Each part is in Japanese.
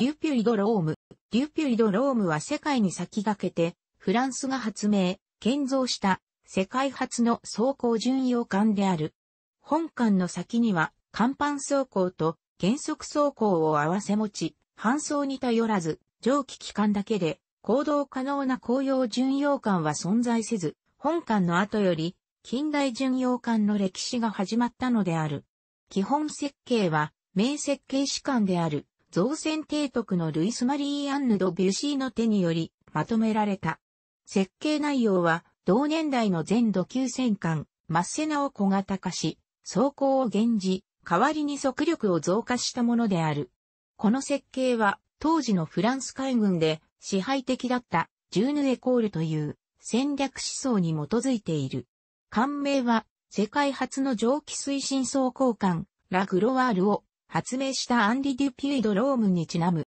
デュピュイドローム。デュピュイドロームは世界に先駆けて、フランスが発明、建造した、世界初の走行巡洋艦である。本艦の先には、甲板走行と原則走行を合わせ持ち、搬送に頼らず、蒸気機関だけで、行動可能な紅葉巡洋艦は存在せず、本艦の後より、近代巡洋艦の歴史が始まったのである。基本設計は、名設計士官である。造船提督のルイス・マリー・アンヌ・ド・ビュシーの手によりまとめられた。設計内容は同年代の全土級戦艦、マッセナを小型化し、装甲を減じ、代わりに速力を増加したものである。この設計は当時のフランス海軍で支配的だったジューヌエコールという戦略思想に基づいている。艦名は世界初の蒸気推進装甲艦ラグロワールを発明したアンリ・デュピュイ・ド・ロームにちなむ。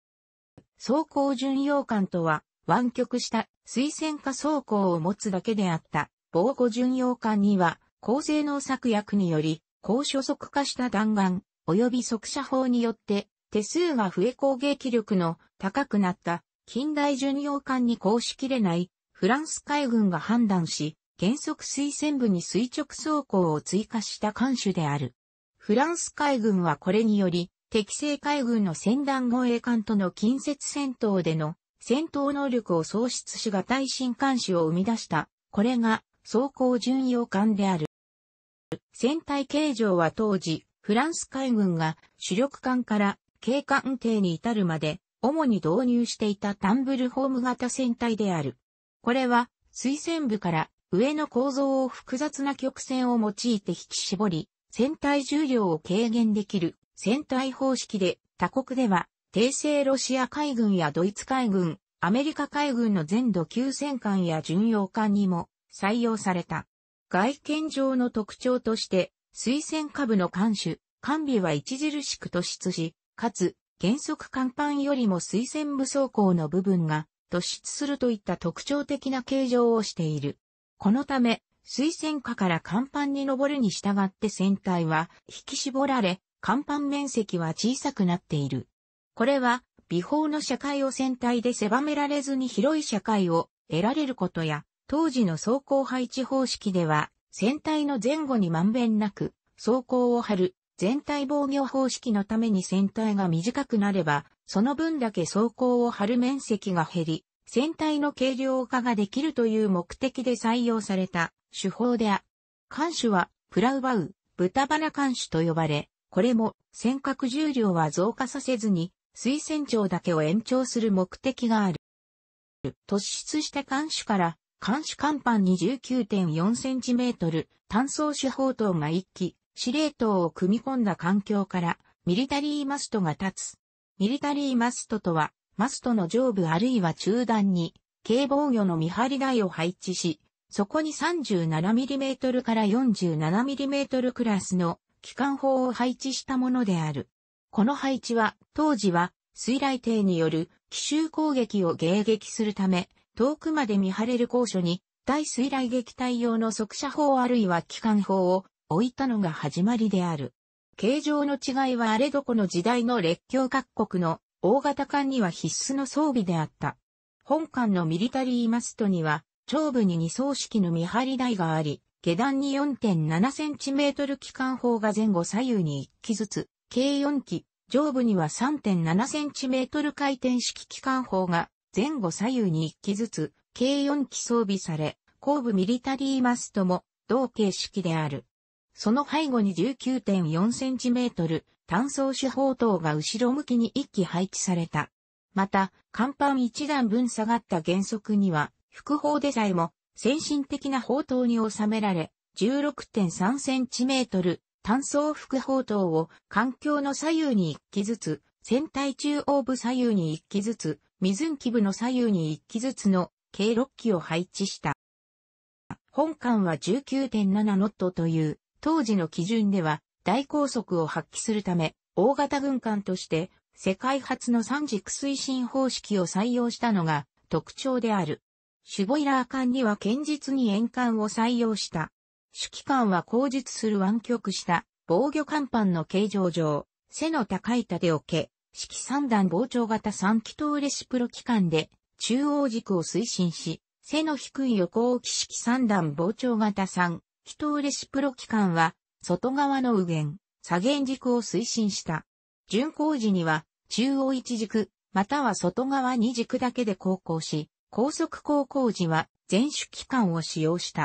走行巡洋艦とは、湾曲した水戦下走行を持つだけであった、防護巡洋艦には、高性能策略により、高所速化した弾丸、及び速射砲によって、手数が増え攻撃力の高くなった近代巡洋艦にこうしきれないフランス海軍が判断し、原則推薦部に垂直走行を追加した艦種である。フランス海軍はこれにより、敵性海軍の戦団護衛艦との近接戦闘での戦闘能力を喪失しがたい新艦種を生み出した。これが装甲巡洋艦である。船体形状は当時、フランス海軍が主力艦から警艦艇に至るまで、主に導入していたタンブルホーム型船体である。これは、水線部から上の構造を複雑な曲線を用いて引き絞り、船体重量を軽減できる船体方式で、他国では、帝政ロシア海軍やドイツ海軍、アメリカ海軍の全土級戦艦や巡洋艦にも採用された。外見上の特徴として、水薦下部の艦首、艦尾は著しく突出し、かつ、原則甲板よりも水薦部装甲の部分が突出するといった特徴的な形状をしている。このため、水線下から甲板に登るに従って船体は引き絞られ、甲板面積は小さくなっている。これは、美法の社会を船体で狭められずに広い社会を得られることや、当時の走行配置方式では、船体の前後にまんべんなく、走行を張る、全体防御方式のために船体が短くなれば、その分だけ走行を張る面積が減り、船体の軽量化ができるという目的で採用された手法であ。艦首はプラウバウ、豚鼻艦首と呼ばれ、これも尖閣重量は増加させずに水船長だけを延長する目的がある。突出した艦首から艦首艦板に 19.4cm 単装手法等が一機、司令塔を組み込んだ環境からミリタリーマストが立つ。ミリタリーマストとはマストの上部あるいは中段に、軽防御の見張り台を配置し、そこに 37mm から 47mm クラスの機関砲を配置したものである。この配置は、当時は、水雷艇による奇襲攻撃を迎撃するため、遠くまで見張れる高所に、大水雷撃隊用の速射砲あるいは機関砲を置いたのが始まりである。形状の違いはあれどこの時代の列強各国の大型艦には必須の装備であった。本艦のミリタリーマストには、上部に二層式の見張り台があり、下段に 4.7cm 機関砲が前後左右に1機ずつ、計4機、上部には 3.7cm 回転式機関砲が前後左右に1機ずつ、計4機装備され、後部ミリタリーマストも同形式である。その背後に 19.4cm 単装手砲塔が後ろ向きに一機配置された。また、甲板一段分下がった原則には、副砲でさえも先進的な砲塔に収められ、16.3センチメートル、単装副砲塔を環境の左右に一機ずつ、船体中央部左右に一機ずつ、水ん基部の左右に一機ずつの計6機を配置した。本艦は19.7ノットという、当時の基準では大高速を発揮するため、大型軍艦として世界初の三軸推進方式を採用したのが特徴である。シュボイラー艦には堅実に円艦を採用した。主機艦は後述する湾曲した防御甲板の形状上、背の高い縦置け、式三段膨張型三気筒レシプロ機関で中央軸を推進し、背の低い横置き式三段膨張型三気筒レシプロ機関は外側の右舷、左舷軸を推進した。巡航時には、中央一軸、または外側二軸だけで航行し、高速航行時は、全種機関を使用した。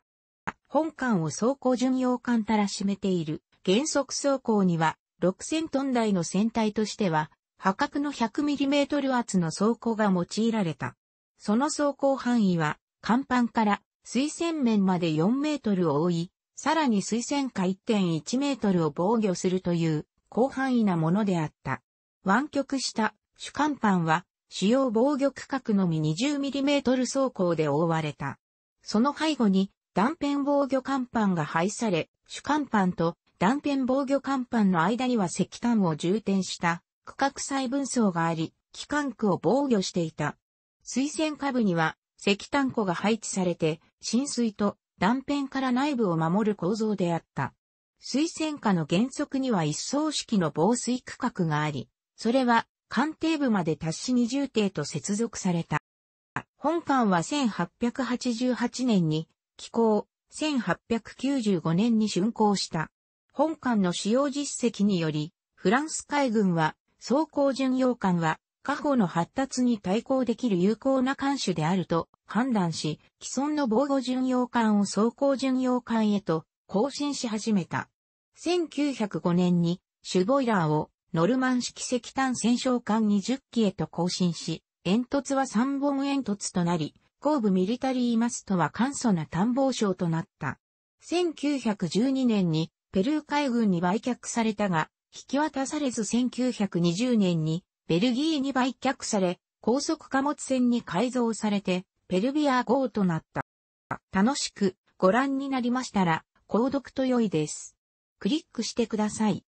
本艦を走行巡洋艦たら占めている。原則走行には、6000トン台の船体としては、破格の 100mm 圧の走行が用いられた。その走行範囲は、甲板から水線面まで4メートルを覆い、さらに水線下1.1メートルを防御するという広範囲なものであった。湾曲した主甲板は主要防御区画のみ2 0トル走行で覆われた。その背後に断片防御甲板が配され、主甲板と断片防御甲板の間には石炭を充填した区画細分層があり、機関区を防御していた。水線下部には石炭庫が配置されて、浸水と断片から内部を守る構造であった。水戦下の原則には一層式の防水区画があり、それは艦艇部まで達し二重艇と接続された。本艦は1888年に寄港、1895年に竣工した。本艦の使用実績により、フランス海軍は、装甲巡洋艦は家宝の発達に対抗できる有効な艦種であると判断し、既存の防護巡洋艦を装甲巡洋艦へと更新し始めた。1905年にシュボイラーをノルマン式石炭戦勝艦20機へと更新し、煙突は3本煙突となり、後部ミリタリーマストは簡素な探訪症となった。1912年にペルー海軍に売却されたが、引き渡されず1920年にベルギーに売却され、高速貨物船に改造されて、ペルビア号となった。楽しくご覧になりましたら、購読と良いです。クリックしてください。